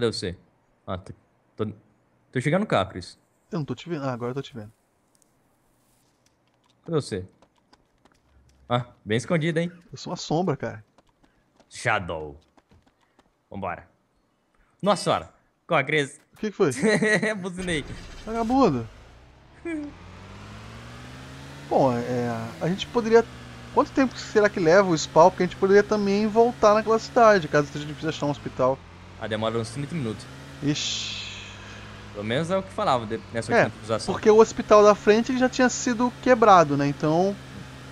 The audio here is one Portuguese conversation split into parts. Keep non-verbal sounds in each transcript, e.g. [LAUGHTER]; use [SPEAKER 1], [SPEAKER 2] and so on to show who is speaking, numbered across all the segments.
[SPEAKER 1] Cadê você? Ah, tô, tá. tô, tô chegando cá, Cris.
[SPEAKER 2] Eu não tô te vendo. Ah, agora eu tô te vendo.
[SPEAKER 1] Cadê você? Ah, bem escondido, hein? Eu sou uma
[SPEAKER 2] sombra, cara.
[SPEAKER 1] Shadow. Vambora. Nossa senhora. Qual a é, Cris? O que, que foi? [LAUGHS] Buzinei.
[SPEAKER 2] Vagabundo. Bom, é, a gente poderia. Quanto tempo será que leva o spawn? Porque a gente poderia também voltar naquela cidade, caso a gente precise achar um hospital a ah, demora uns 30 minutos. Ixi.
[SPEAKER 1] Pelo menos é o que falava nessa é,
[SPEAKER 2] Porque o hospital da frente já tinha sido quebrado, né? Então.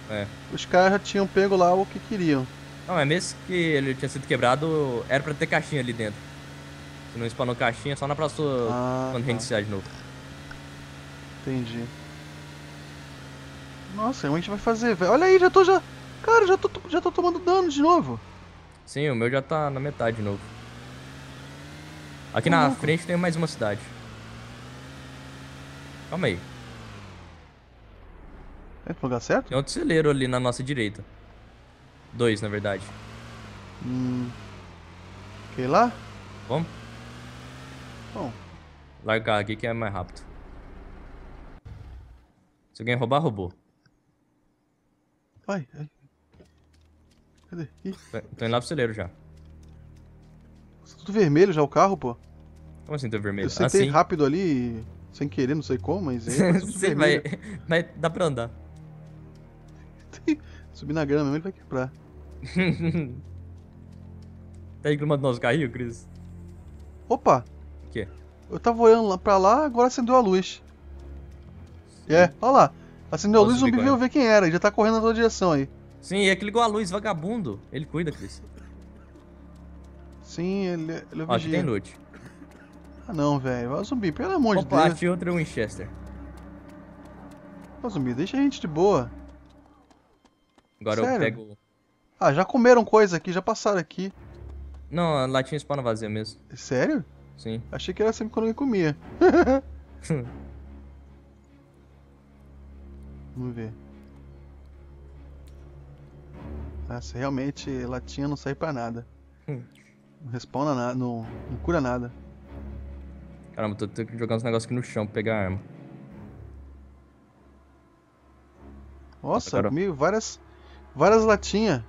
[SPEAKER 2] É. Os caras já tinham pego lá o que queriam.
[SPEAKER 1] Não, é mesmo que ele tinha sido quebrado, era pra ter caixinha ali dentro. Se não espanou caixinha, é só na próxima ah, quando tá. reiniciar de novo. Entendi.
[SPEAKER 2] Nossa, a gente vai fazer, velho. Olha aí, já tô já. Cara, já tô, já tô tomando dano de novo.
[SPEAKER 1] Sim, o meu já tá na metade de novo. Aqui na frente tem mais uma cidade. Calma aí. É pro lugar certo? Tem outro celeiro ali na nossa direita. Dois, na verdade.
[SPEAKER 2] Hum. Quer lá? Vamos? Bom.
[SPEAKER 1] Largar aqui que é mais rápido. Se alguém roubar, roubou.
[SPEAKER 2] Vai, vai. Cadê? Ih.
[SPEAKER 1] tô indo lá pro celeiro já.
[SPEAKER 2] Tudo vermelho já o carro, pô. Como assim tudo vermelho? Eu sentei ah, rápido ali, sem querer, não sei como, mas. É, é [LAUGHS] sim, mas,
[SPEAKER 1] mas dá pra andar.
[SPEAKER 2] [LAUGHS] Subir na grama mesmo, ele vai quebrar. [LAUGHS] tá reclamando
[SPEAKER 1] do nosso carrinho, Cris?
[SPEAKER 2] Opa! O quê? Eu tava olhando pra lá, agora acendeu a luz. Sim. É, olha lá. Acendeu a luz, o zumbi veio ver quem era, ele já tá correndo na tua direção aí. Sim, é que ligou a luz, vagabundo.
[SPEAKER 1] Ele cuida, Cris.
[SPEAKER 2] Sim, ele, ele é Ó, tem loot. Ah não, velho. Vai zumbi, pelo amor Opa, de Deus. Opa,
[SPEAKER 1] outro Winchester.
[SPEAKER 2] Ó, zumbi, deixa a gente de boa.
[SPEAKER 1] Agora Sério? eu pego...
[SPEAKER 2] Ah, já comeram coisa aqui, já passaram aqui.
[SPEAKER 1] Não, a latinha spawna vazia mesmo. Sério?
[SPEAKER 2] Sim. Achei que era sempre quando alguém comia. [LAUGHS] Vamos ver. Nossa, realmente latinha não sai pra nada. Hum. Não respawna nada, não, não cura nada.
[SPEAKER 1] Caramba, tô tendo que jogar uns negócios aqui no chão pra pegar a arma.
[SPEAKER 2] Nossa, Nossa várias, várias latinhas.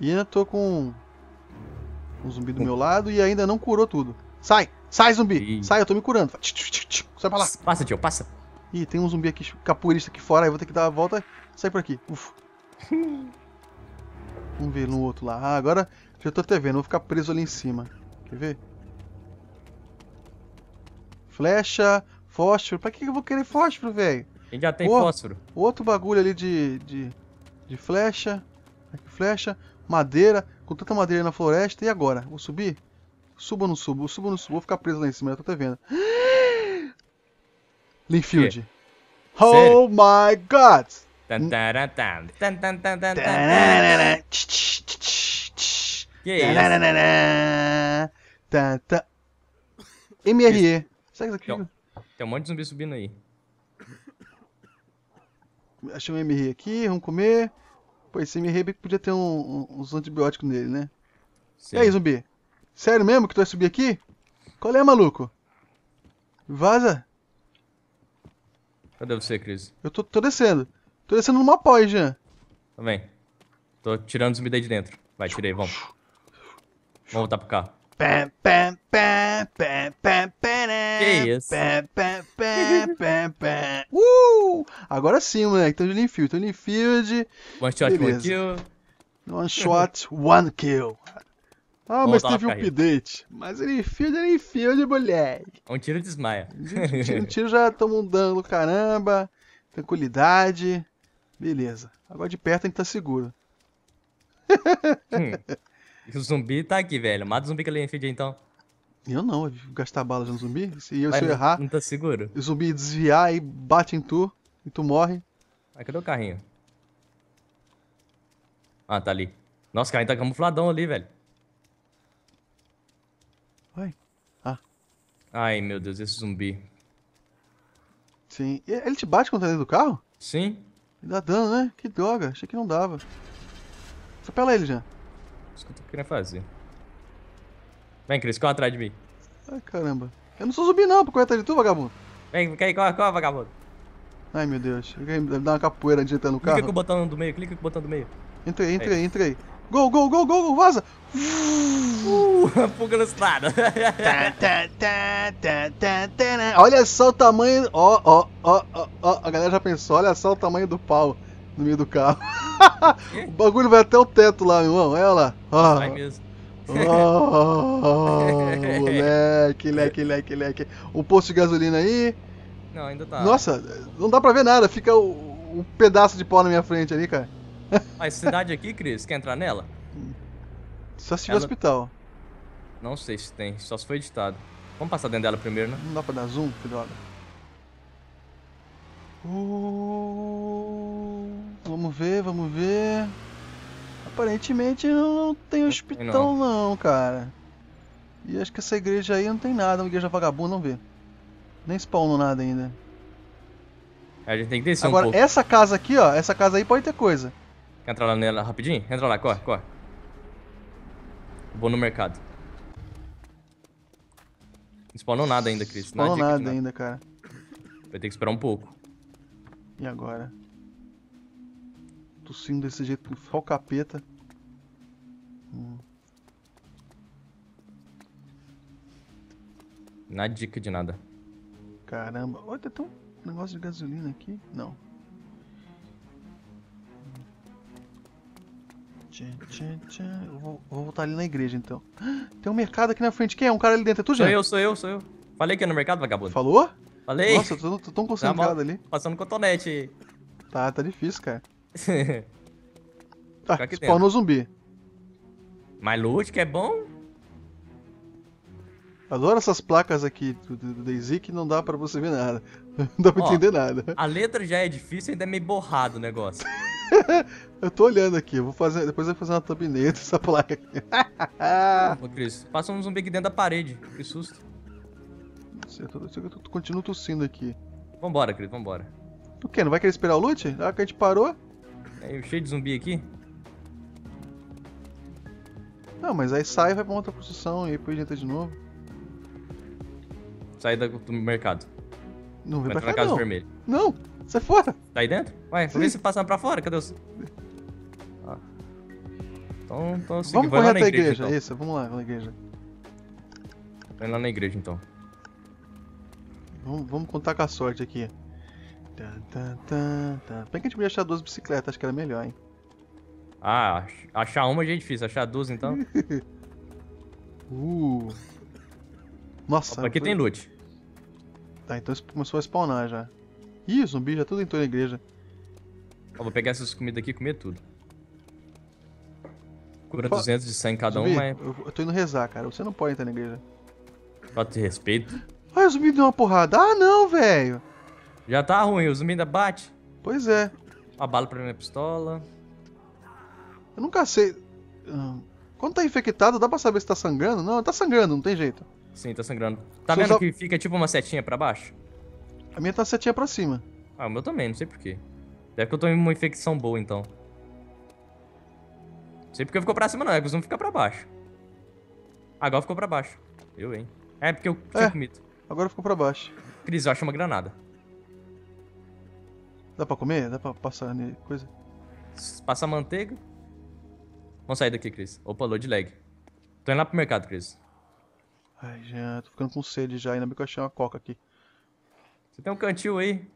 [SPEAKER 2] E ainda tô com um zumbi do hum. meu lado e ainda não curou tudo. Sai! Sai, zumbi! Ih. Sai, eu tô me curando. Sai pra lá. Passa, tio, passa. Ih, tem um zumbi aqui, capoeirista aqui fora, aí vou ter que dar a volta. Sai por aqui. Ufa. [LAUGHS] Vamos ver no outro lá. Ah, agora já tô até vendo, vou ficar preso ali em cima. Quer ver? Flecha, fósforo. Pra que eu vou querer fósforo, velho?
[SPEAKER 1] Ele já tem o, fósforo.
[SPEAKER 2] Outro bagulho ali de, de, de flecha. Aqui, flecha. Madeira. Com tanta madeira na floresta. E agora? Vou subir? Subo ou não subo? Subo ou não subo? Vou ficar preso lá em cima, já tô até vendo. [GASPS] Linfield. Oh my god!
[SPEAKER 1] tan, tan, tan, tan, tan, tan, tan, que
[SPEAKER 2] é isso? MRE.
[SPEAKER 1] Será que isso aqui? Tem um monte de zumbi subindo aí.
[SPEAKER 2] Achei um MRE aqui, vamos comer. Pô, esse MRE bem que podia ter um, um, uns antibióticos nele, né? Sim. E aí, zumbi? Sério mesmo que tu vai subir aqui? Qual é, maluco? Vaza!
[SPEAKER 1] Cadê você, Cris?
[SPEAKER 2] Eu tô, tô descendo. Tô descendo numa pós, Jean.
[SPEAKER 1] Tá bem. Tô tirando os zumbi daí de dentro. Vai, tirei, vamos. Vamos voltar pro carro.
[SPEAKER 2] Que isso? uh! Agora sim, moleque. Tô de Linfield, tô de Linfield. One shot, Beleza. one kill. One shot, one kill. Ah, mas teve um update. Mas ele field, ele field, moleque. Um
[SPEAKER 1] tiro desmaia.
[SPEAKER 2] Um tiro, um tiro já toma tá um dano, caramba. Tranquilidade. Beleza. Agora de perto a gente tá seguro.
[SPEAKER 1] Hum. [LAUGHS] [LAUGHS] O zumbi tá aqui, velho. Mata o zumbi que ele enfia então.
[SPEAKER 2] Eu não, eu gastar balas no zumbi. E eu, se eu errar. Não tá seguro. O zumbi desviar e bate em tu. E tu morre. Aí cadê o carrinho?
[SPEAKER 1] Ah, tá ali. Nossa, o carrinho tá camufladão ali, velho.
[SPEAKER 2] Ai. Ah.
[SPEAKER 1] Ai, meu Deus, esse zumbi.
[SPEAKER 2] Sim. ele te bate contra tá dentro do carro? Sim. Ele dá dano, né? Que droga. Achei que não dava. Atropela ele já. Isso que eu tô querendo fazer.
[SPEAKER 1] Vem, Cris, corre atrás de mim.
[SPEAKER 2] Ai, caramba. Eu não sou zumbi não, pra correr atrás de tu, vagabundo. Vem, vem aí, corre, corre, vagabundo. Ai, meu Deus. Deve dar uma capoeira de entrar no carro. Clica com o
[SPEAKER 1] botão do meio, clica com o botão do meio.
[SPEAKER 2] Entrei, é entrei, aí. entrei. Gol, gol, gol, gol, gol, vaza! Uh, [LAUGHS]
[SPEAKER 1] fuga lançada. Tá,
[SPEAKER 2] tá, tá, né? olha só o tamanho. Ó, ó, ó, ó, ó. A galera já pensou, olha só o tamanho do pau no meio do carro. [LAUGHS] o bagulho vai até o teto lá, meu irmão. Olha lá. Ah. Vai mesmo.
[SPEAKER 1] Oh,
[SPEAKER 2] [LAUGHS] moleque, leque, leque, leque. O posto de gasolina aí. Não, ainda tá. Nossa, não dá pra ver nada, fica o, pedaço de pau na minha frente ali, cara.
[SPEAKER 1] Mas ah, cidade aqui, Cris, quer entrar nela?
[SPEAKER 2] Só se tiver Ela... hospital.
[SPEAKER 1] Não sei se tem, só se foi editado. Vamos passar dentro dela primeiro, né? Não dá pra dar zoom, filhoada.
[SPEAKER 2] Uh, Vamos ver, vamos ver. Aparentemente não, não tem hospital não. não. cara. E acho que essa igreja aí não tem nada, uma igreja vagabunda, não vê. Nem spawnou nada ainda.
[SPEAKER 1] A gente tem que descer Agora, um pouco.
[SPEAKER 2] essa casa aqui, ó, essa casa aí pode ter coisa.
[SPEAKER 1] Quer entrar lá nela rapidinho? Entra lá, corre, corre. Vou no mercado. Não spawnou nada ainda, Cris. Não spawnou nada, nada ainda, cara. Vai ter que esperar um pouco.
[SPEAKER 2] E agora? tossindo desse jeito, só o capeta. Hum.
[SPEAKER 1] Na dica de nada. Caramba,
[SPEAKER 2] olha, tem um negócio de gasolina aqui. Não. Tchan, tchan, vou, vou, voltar ali na igreja então. [GASPS] Tem um mercado aqui na frente. Quem é? Um cara ali dentro. É tu, gente? Sou eu, sou eu, sou eu. Falei que é no mercado, vagabundo. Falou? Falei. Nossa, eu tô, tô tão tá concentrado tá ali. Passando cotonete. Tá, tá difícil, cara. [LAUGHS] tá, ah, spawnou zumbi.
[SPEAKER 1] Mas loot que é bom?
[SPEAKER 2] Adoro essas placas aqui do Daisy que não dá pra você ver nada. [LAUGHS] Não dá pra Ó, entender nada. A
[SPEAKER 1] letra já é difícil, ainda é meio borrado o negócio.
[SPEAKER 2] [LAUGHS] eu tô olhando aqui, eu vou fazer, depois eu vou fazer uma thumbnail dessa placa aqui. Ô,
[SPEAKER 1] Cris, passa um zumbi aqui dentro da parede, que susto.
[SPEAKER 2] Eu, tô, eu tô, continuo tossindo aqui.
[SPEAKER 1] Vambora, Cris, vambora.
[SPEAKER 2] O quê? Não vai querer esperar o loot? Na que a gente parou? É cheio de zumbi aqui? Não, mas aí sai, vai pra outra construção e depois entra de novo.
[SPEAKER 1] Sai do, do mercado. Não vem pra cá, na casa não. vermelha. Não, sai é fora. Sai tá dentro? Ué, por se passar passando pra fora? Cadê os... Ah.
[SPEAKER 2] Então, então assim, vamos correr até a igreja, igreja então. isso, vamos lá na igreja.
[SPEAKER 1] Vai lá na igreja então.
[SPEAKER 2] Vamos, vamos contar com a sorte aqui. Bem que a gente podia achar duas bicicletas, acho que era melhor, hein?
[SPEAKER 1] Ah, achar uma já é difícil, achar duas então.
[SPEAKER 2] [LAUGHS] uh. Nossa. aqui foi... tem loot. Tá, então começou a spawnar já. Ih, zumbi já tudo entrou na igreja.
[SPEAKER 1] Eu vou pegar essas comidas aqui e comer tudo. Cura 200 de sangue cada zumbi, um, mas. É.
[SPEAKER 2] Eu, eu tô indo rezar, cara. Você não pode entrar na igreja.
[SPEAKER 1] Falta de respeito.
[SPEAKER 2] Ai, o zumbi deu uma porrada. Ah, não, velho.
[SPEAKER 1] Já tá ruim, o zumbi ainda bate. Pois é. Uma bala pra minha pistola.
[SPEAKER 2] Eu nunca sei. Ah, quando tá infectado, dá pra saber se tá sangrando? Não, tá sangrando, não tem jeito. Sim,
[SPEAKER 1] tá sangrando. Tá vendo que fica tipo uma setinha pra baixo?
[SPEAKER 2] A minha tá setinha pra cima.
[SPEAKER 1] Ah, o meu também, não sei porquê. Deve que eu tô em uma infecção boa, então. Não sei porque ficou pra cima, não. É que o zumbi fica pra baixo. Agora ficou pra baixo. Eu, hein?
[SPEAKER 2] É, porque eu tinha é, comido. Agora ficou pra baixo. Cris, eu acho uma granada. Dá pra comer? Dá pra passar Coisa?
[SPEAKER 1] Passa manteiga. Vamos sair daqui, Cris. Opa, load lag. Tô indo lá pro mercado, Cris.
[SPEAKER 2] Ai, já, tô ficando com sede já. Ainda bem que eu achei uma coca aqui. Você tem um cantil aí?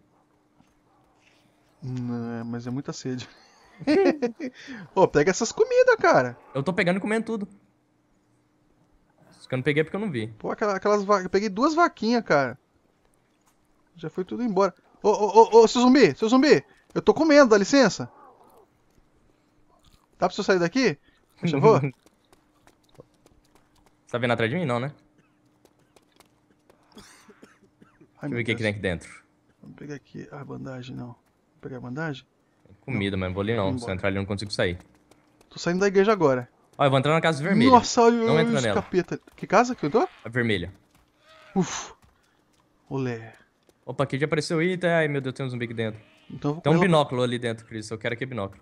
[SPEAKER 2] Não, é, mas é muita sede. Pô, [LAUGHS] pega essas comidas, cara. Eu tô pegando e comendo tudo. Isso que eu não peguei é porque eu não vi. Pô, aquelas, aquelas vacas. Eu peguei duas vaquinhas, cara. Já foi tudo embora. Ô, ô, ô, ô, seu zumbi, seu zumbi. Eu tô comendo, dá licença. Dá pra você sair daqui? Por favor? [LAUGHS]
[SPEAKER 1] tá vendo atrás de mim? Não, né? Ai, Deixa eu ver o que, tem aqui dentro.
[SPEAKER 2] Vamos pegar aqui a bandagem, não. Vou pegar a bandagem? comida, mas não vou ali não. Se eu
[SPEAKER 1] entrar ali eu não consigo sair.
[SPEAKER 2] Tô saindo da igreja agora.
[SPEAKER 1] Ó, eu vou entrar na casa vermelha. Nossa, olha não entra
[SPEAKER 2] capeta. Que casa que eu tô?
[SPEAKER 1] A vermelha. Uf. Olé. Opa, aqui já apareceu item. Ai, meu Deus, tem um zumbi aqui dentro.
[SPEAKER 2] Então, tem um binóculo
[SPEAKER 1] ali dentro, Chris. Eu quero aqui binóculo.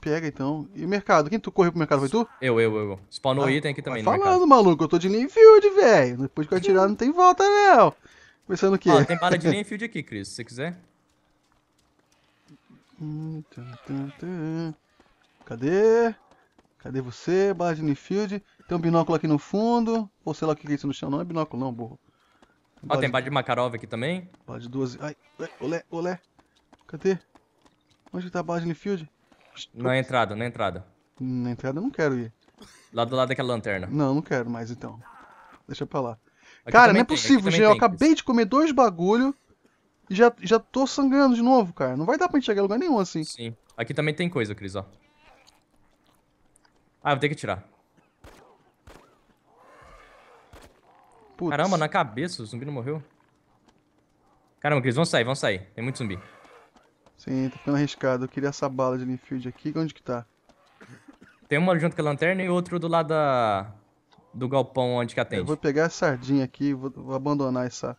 [SPEAKER 2] Pega então. E mercado? Quem tu correu pro mercado foi tu?
[SPEAKER 1] Eu, eu, eu. Spawnou ah, item aqui também, né? Falando,
[SPEAKER 2] maluco, eu tô de Linfield, velho. Depois que eu atirar, não tem volta, não. Pensando o quê? Ó, tem bala de
[SPEAKER 1] Linfield [LAUGHS] aqui, Chris, se você quiser.
[SPEAKER 2] Hum, Cadê? Cadê você? Bala de Linfield. Tem um binóculo aqui no fundo. Ou sei lá o que é isso no chão. Não é binóculo, não, burro. Ó, tem base de
[SPEAKER 1] Makarov aqui também.
[SPEAKER 2] Base de 12. Ai, olé, olé. Cadê? Onde que tá a bala de Enfield?
[SPEAKER 1] Na entrada, na entrada.
[SPEAKER 2] Na entrada eu não quero ir.
[SPEAKER 1] Lá do lado daquela lanterna.
[SPEAKER 2] Não, não quero mais então. Deixa pra lá. Aqui cara, não é tem, possível, gente. Eu acabei de comer dois bagulho e já, já tô sangrando de novo, cara. Não vai dar pra gente chegar lugar nenhum assim. Sim.
[SPEAKER 1] Aqui também tem coisa, Cris, ó. Ah, vou ter que tirar. Putz. Caramba, na cabeça, o zumbi não morreu. Caramba, Cris, vamos sair, vamos sair. Tem muito zumbi.
[SPEAKER 2] Sim, tá ficando arriscado. Eu queria essa bala de Linfield aqui. Onde que tá?
[SPEAKER 1] Tem uma junto com a lanterna e outro do lado da... do galpão onde que atende. Eu vou pegar
[SPEAKER 2] a sardinha aqui vou, vou abandonar essa...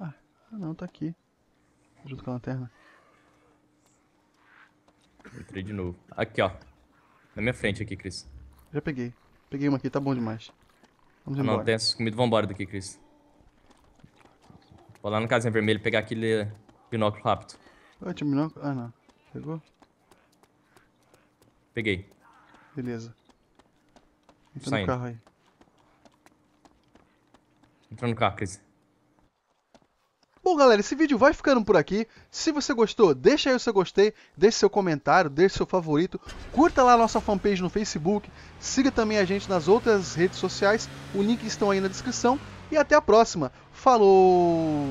[SPEAKER 2] Ah, não, tá aqui. Junto com a lanterna.
[SPEAKER 1] Entrei de novo. Aqui, ó. Na minha frente aqui, Cris.
[SPEAKER 2] Já peguei. Peguei uma aqui, tá bom demais. Vamos ah, Não,
[SPEAKER 1] tem essas comidas. Vambora embora daqui, Chris. Vou lá na casinha vermelha pegar aquele eh, binóculo rápido.
[SPEAKER 2] Ah, tinha binóculo? Ah, não. Pegou? Peguei. Beleza. Entra no carro aí.
[SPEAKER 1] Entra no carro, Chris.
[SPEAKER 2] Bom, galera, esse vídeo vai ficando por aqui. Se você gostou, deixa aí o seu gostei, deixe seu comentário, deixe seu favorito, curta lá a nossa fanpage no Facebook, siga também a gente nas outras redes sociais, o link estão aí na descrição. E até a próxima. Falou!